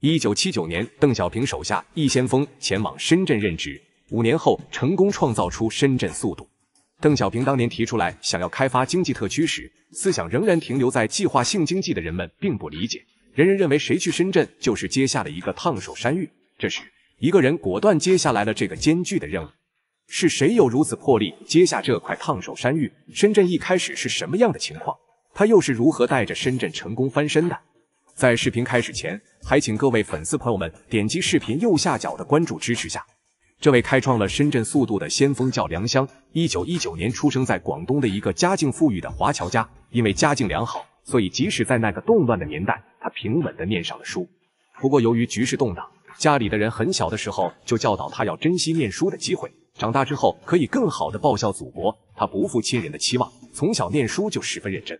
一九七九年，邓小平手下易先锋前往深圳任职，五年后成功创造出深圳速度。邓小平当年提出来想要开发经济特区时，思想仍然停留在计划性经济的人们并不理解，人人认为谁去深圳就是接下了一个烫手山芋。这时，一个人果断接下来了这个艰巨的任务。是谁有如此魄力接下这块烫手山芋？深圳一开始是什么样的情况？他又是如何带着深圳成功翻身的？在视频开始前，还请各位粉丝朋友们点击视频右下角的关注支持下。这位开创了深圳速度的先锋叫梁湘，一九一九年出生在广东的一个家境富裕的华侨家。因为家境良好，所以即使在那个动乱的年代，他平稳的念上了书。不过由于局势动荡，家里的人很小的时候就教导他要珍惜念书的机会，长大之后可以更好的报效祖国。他不负亲人的期望，从小念书就十分认真。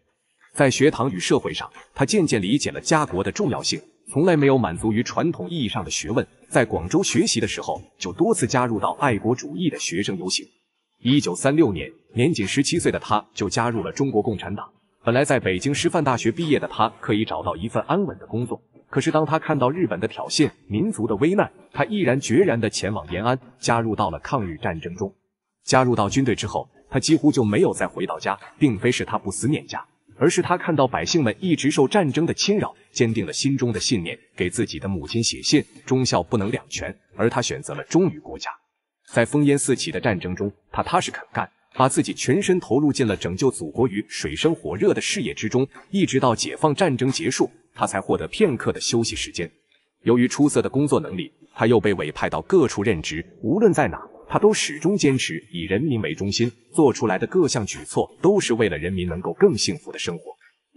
在学堂与社会上，他渐渐理解了家国的重要性，从来没有满足于传统意义上的学问。在广州学习的时候，就多次加入到爱国主义的学生游行。一九三六年，年仅十七岁的他就加入了中国共产党。本来在北京师范大学毕业的他，可以找到一份安稳的工作，可是当他看到日本的挑衅、民族的危难，他毅然决然地前往延安，加入到了抗日战争中。加入到军队之后，他几乎就没有再回到家，并非是他不思念家。而是他看到百姓们一直受战争的侵扰，坚定了心中的信念，给自己的母亲写信。忠孝不能两全，而他选择了忠于国家。在烽烟四起的战争中，他踏实肯干，把自己全身投入进了拯救祖国于水深火热的事业之中。一直到解放战争结束，他才获得片刻的休息时间。由于出色的工作能力，他又被委派到各处任职。无论在哪，他都始终坚持以人民为中心，做出来的各项举措都是为了人民能够更幸福的生活。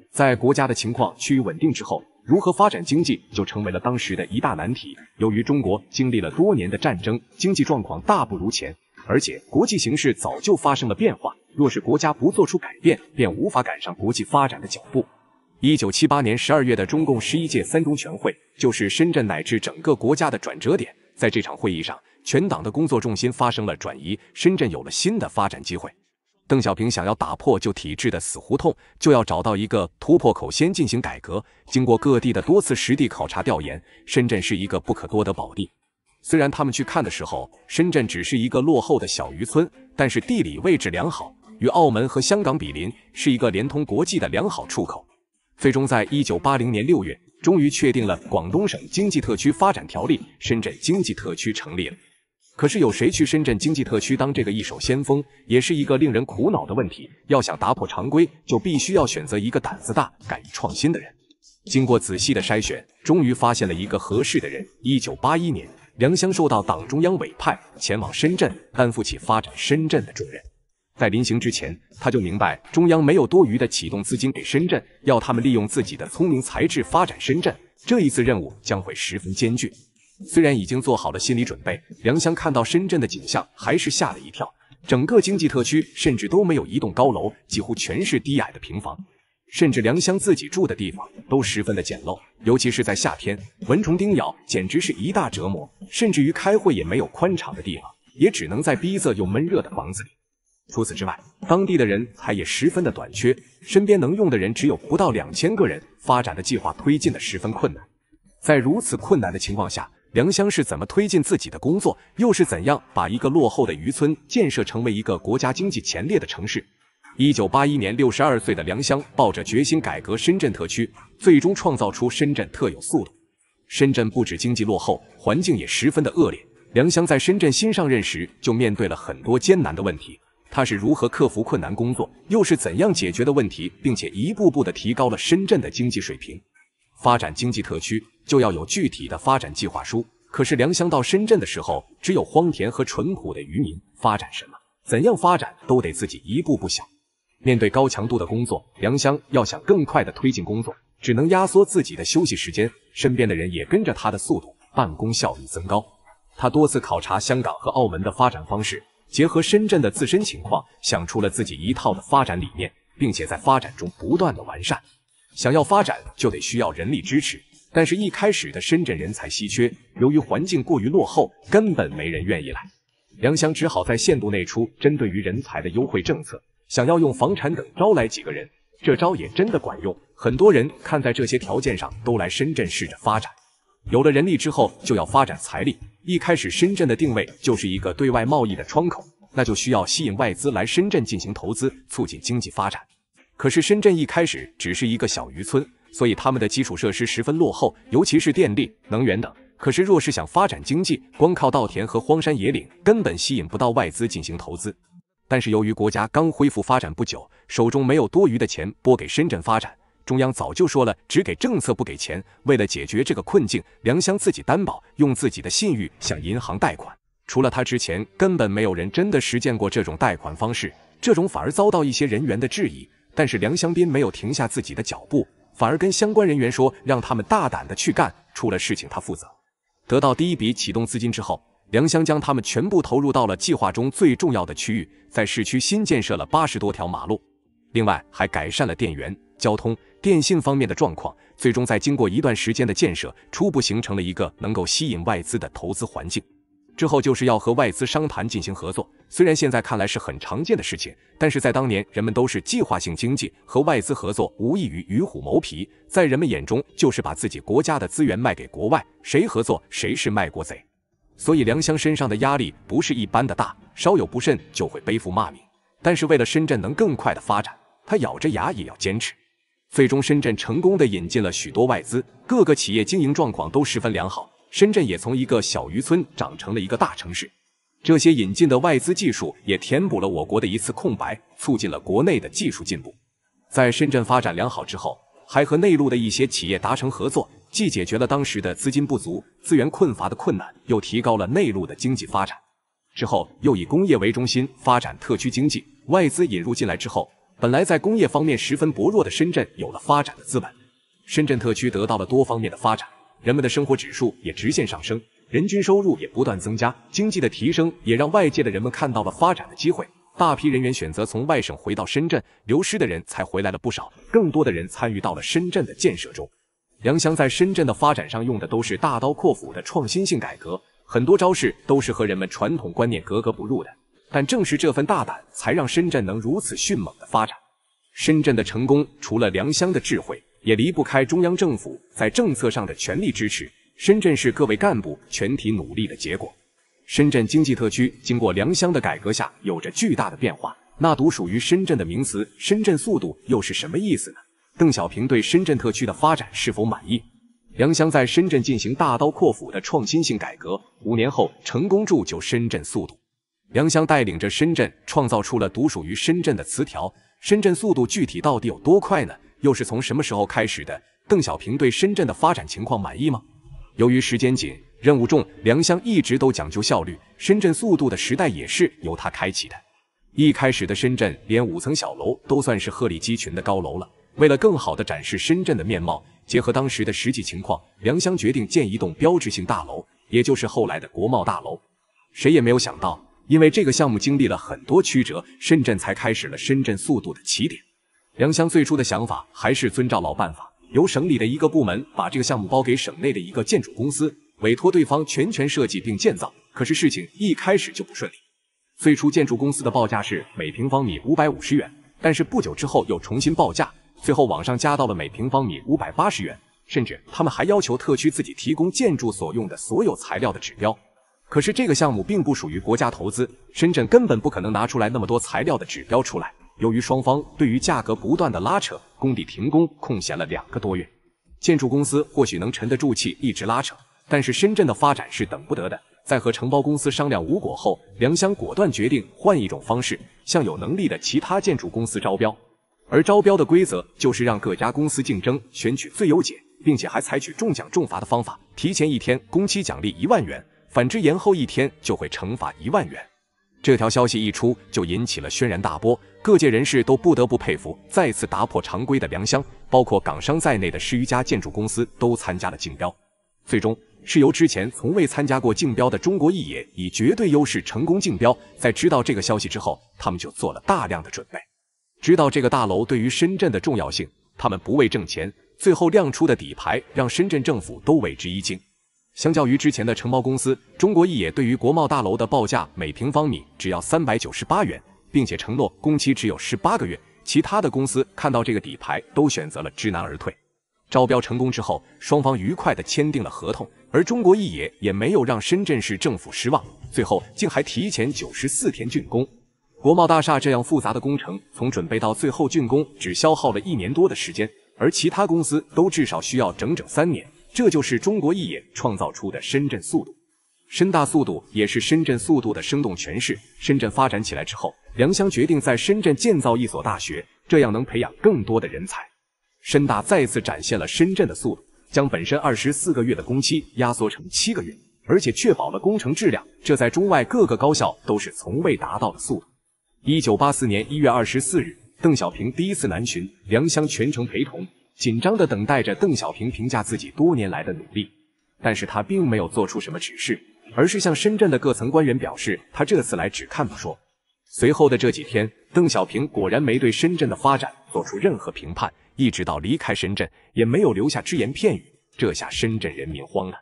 在国家的情况趋于稳定之后，如何发展经济就成为了当时的一大难题。由于中国经历了多年的战争，经济状况大不如前，而且国际形势早就发生了变化。若是国家不做出改变，便无法赶上国际发展的脚步。一九七八年十二月的中共十一届三中全会，就是深圳乃至整个国家的转折点。在这场会议上，全党的工作重心发生了转移，深圳有了新的发展机会。邓小平想要打破旧体制的死胡同，就要找到一个突破口，先进行改革。经过各地的多次实地考察调研，深圳是一个不可多得宝地。虽然他们去看的时候，深圳只是一个落后的小渔村，但是地理位置良好，与澳门和香港比邻，是一个连通国际的良好出口。最终，在一九八零年六月，终于确定了《广东省经济特区发展条例》，深圳经济特区成立了。可是有谁去深圳经济特区当这个一手先锋，也是一个令人苦恼的问题。要想打破常规，就必须要选择一个胆子大、敢于创新的人。经过仔细的筛选，终于发现了一个合适的人。一九八一年，梁湘受到党中央委派，前往深圳，担负起发展深圳的重任。在临行之前，他就明白中央没有多余的启动资金给深圳，要他们利用自己的聪明才智发展深圳。这一次任务将会十分艰巨。虽然已经做好了心理准备，梁香看到深圳的景象还是吓了一跳。整个经济特区甚至都没有一栋高楼，几乎全是低矮的平房，甚至梁香自己住的地方都十分的简陋。尤其是在夏天，蚊虫叮咬简直是一大折磨。甚至于开会也没有宽敞的地方，也只能在逼仄又闷热的房子里。除此之外，当地的人才也十分的短缺，身边能用的人只有不到两千个人，发展的计划推进的十分困难。在如此困难的情况下，梁乡是怎么推进自己的工作，又是怎样把一个落后的渔村建设成为一个国家经济前列的城市？一九八一年，六十二岁的梁乡抱着决心改革深圳特区，最终创造出深圳特有速度。深圳不止经济落后，环境也十分的恶劣。梁乡在深圳新上任时就面对了很多艰难的问题，他是如何克服困难工作，又是怎样解决的问题，并且一步步的提高了深圳的经济水平，发展经济特区。就要有具体的发展计划书。可是梁乡到深圳的时候，只有荒田和淳朴的渔民，发展什么，怎样发展，都得自己一步步想。面对高强度的工作，梁乡要想更快的推进工作，只能压缩自己的休息时间。身边的人也跟着他的速度，办公效率增高。他多次考察香港和澳门的发展方式，结合深圳的自身情况，想出了自己一套的发展理念，并且在发展中不断的完善。想要发展，就得需要人力支持。但是，一开始的深圳人才稀缺，由于环境过于落后，根本没人愿意来。梁湘只好在限度内出针对于人才的优惠政策，想要用房产等招来几个人。这招也真的管用，很多人看在这些条件上，都来深圳试着发展。有了人力之后，就要发展财力。一开始，深圳的定位就是一个对外贸易的窗口，那就需要吸引外资来深圳进行投资，促进经济发展。可是，深圳一开始只是一个小渔村。所以他们的基础设施十分落后，尤其是电力、能源等。可是，若是想发展经济，光靠稻田和荒山野岭根本吸引不到外资进行投资。但是，由于国家刚恢复发展不久，手中没有多余的钱拨给深圳发展，中央早就说了只给政策不给钱。为了解决这个困境，梁湘自己担保，用自己的信誉向银行贷款。除了他之前根本没有人真的实践过这种贷款方式，这种反而遭到一些人员的质疑。但是，梁湘斌没有停下自己的脚步。反而跟相关人员说，让他们大胆的去干，出了事情他负责。得到第一笔启动资金之后，梁湘将他们全部投入到了计划中最重要的区域，在市区新建设了八十多条马路，另外还改善了电源、交通、电信方面的状况。最终在经过一段时间的建设，初步形成了一个能够吸引外资的投资环境。之后就是要和外资商谈进行合作，虽然现在看来是很常见的事情，但是在当年人们都是计划性经济，和外资合作无异于与虎谋皮，在人们眼中就是把自己国家的资源卖给国外，谁合作谁是卖国贼。所以梁湘身上的压力不是一般的大，稍有不慎就会背负骂名。但是为了深圳能更快的发展，他咬着牙也要坚持。最终深圳成功的引进了许多外资，各个企业经营状况都十分良好。深圳也从一个小渔村长成了一个大城市，这些引进的外资技术也填补了我国的一次空白，促进了国内的技术进步。在深圳发展良好之后，还和内陆的一些企业达成合作，既解决了当时的资金不足、资源困乏的困难，又提高了内陆的经济发展。之后又以工业为中心发展特区经济，外资引入进来之后，本来在工业方面十分薄弱的深圳有了发展的资本，深圳特区得到了多方面的发展。人们的生活指数也直线上升，人均收入也不断增加，经济的提升也让外界的人们看到了发展的机会。大批人员选择从外省回到深圳，流失的人才回来了不少，更多的人参与到了深圳的建设中。梁乡在深圳的发展上用的都是大刀阔斧的创新性改革，很多招式都是和人们传统观念格格不入的。但正是这份大胆，才让深圳能如此迅猛的发展。深圳的成功，除了梁乡的智慧。也离不开中央政府在政策上的全力支持，深圳市各位干部全体努力的结果。深圳经济特区经过良乡的改革下，有着巨大的变化。那独属于深圳的名词“深圳速度”又是什么意思呢？邓小平对深圳特区的发展是否满意？良乡在深圳进行大刀阔斧的创新性改革，五年后成功铸就深圳速度。良乡带领着深圳创造出了独属于深圳的词条“深圳速度”，具体到底有多快呢？又是从什么时候开始的？邓小平对深圳的发展情况满意吗？由于时间紧，任务重，梁湘一直都讲究效率。深圳速度的时代也是由他开启的。一开始的深圳连五层小楼都算是鹤立鸡群的高楼了。为了更好地展示深圳的面貌，结合当时的实际情况，梁湘决定建一栋标志性大楼，也就是后来的国贸大楼。谁也没有想到，因为这个项目经历了很多曲折，深圳才开始了深圳速度的起点。梁湘最初的想法还是遵照老办法，由省里的一个部门把这个项目包给省内的一个建筑公司，委托对方全权设计并建造。可是事情一开始就不顺利。最初建筑公司的报价是每平方米五百五十元，但是不久之后又重新报价，最后网上加到了每平方米五百八十元，甚至他们还要求特区自己提供建筑所用的所有材料的指标。可是这个项目并不属于国家投资，深圳根本不可能拿出来那么多材料的指标出来。由于双方对于价格不断的拉扯，工地停工空闲了两个多月，建筑公司或许能沉得住气一直拉扯，但是深圳的发展是等不得的。在和承包公司商量无果后，梁湘果断决定换一种方式，向有能力的其他建筑公司招标。而招标的规则就是让各家公司竞争，选取最优解，并且还采取中奖重罚的方法，提前一天工期奖励一万元，反之延后一天就会惩罚一万元。这条消息一出，就引起了轩然大波，各界人士都不得不佩服，再次打破常规的梁乡，包括港商在内的十余家建筑公司都参加了竞标，最终是由之前从未参加过竞标的中国一野以绝对优势成功竞标。在知道这个消息之后，他们就做了大量的准备，知道这个大楼对于深圳的重要性，他们不为挣钱，最后亮出的底牌让深圳政府都为之一惊。相较于之前的承包公司，中国一冶对于国贸大楼的报价每平方米只要三百九十八元，并且承诺工期只有十八个月。其他的公司看到这个底牌，都选择了知难而退。招标成功之后，双方愉快的签订了合同，而中国一冶也没有让深圳市政府失望，最后竟还提前九十四天竣工。国贸大厦这样复杂的工程，从准备到最后竣工，只消耗了一年多的时间，而其他公司都至少需要整整三年。这就是中国一眼创造出的深圳速度，深大速度也是深圳速度的生动诠释。深圳发展起来之后，梁湘决定在深圳建造一所大学，这样能培养更多的人才。深大再次展现了深圳的速度，将本身二十四个月的工期压缩成七个月，而且确保了工程质量，这在中外各个高校都是从未达到的速度。一九八四年一月二十四日，邓小平第一次南巡，梁湘全程陪同。紧张地等待着邓小平评价自己多年来的努力，但是他并没有做出什么指示，而是向深圳的各层官员表示，他这次来只看不说。随后的这几天，邓小平果然没对深圳的发展做出任何评判，一直到离开深圳，也没有留下只言片语。这下深圳人民慌了。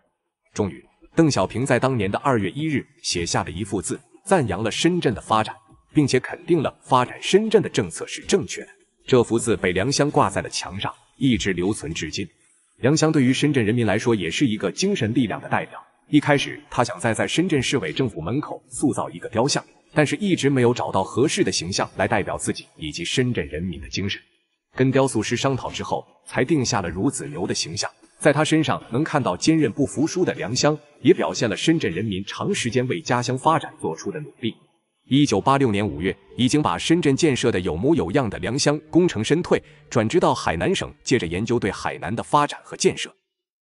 终于，邓小平在当年的二月一日写下了一幅字，赞扬了深圳的发展，并且肯定了发展深圳的政策是正确的。这幅字被梁乡挂在了墙上。一直留存至今。良乡对于深圳人民来说，也是一个精神力量的代表。一开始，他想再在深圳市委政府门口塑造一个雕像，但是一直没有找到合适的形象来代表自己以及深圳人民的精神。跟雕塑师商讨之后，才定下了孺子牛的形象。在他身上能看到坚韧不服输的良乡，也表现了深圳人民长时间为家乡发展做出的努力。一九八六年五月，已经把深圳建设的有模有样的良乡功成身退，转职到海南省，借着研究对海南的发展和建设。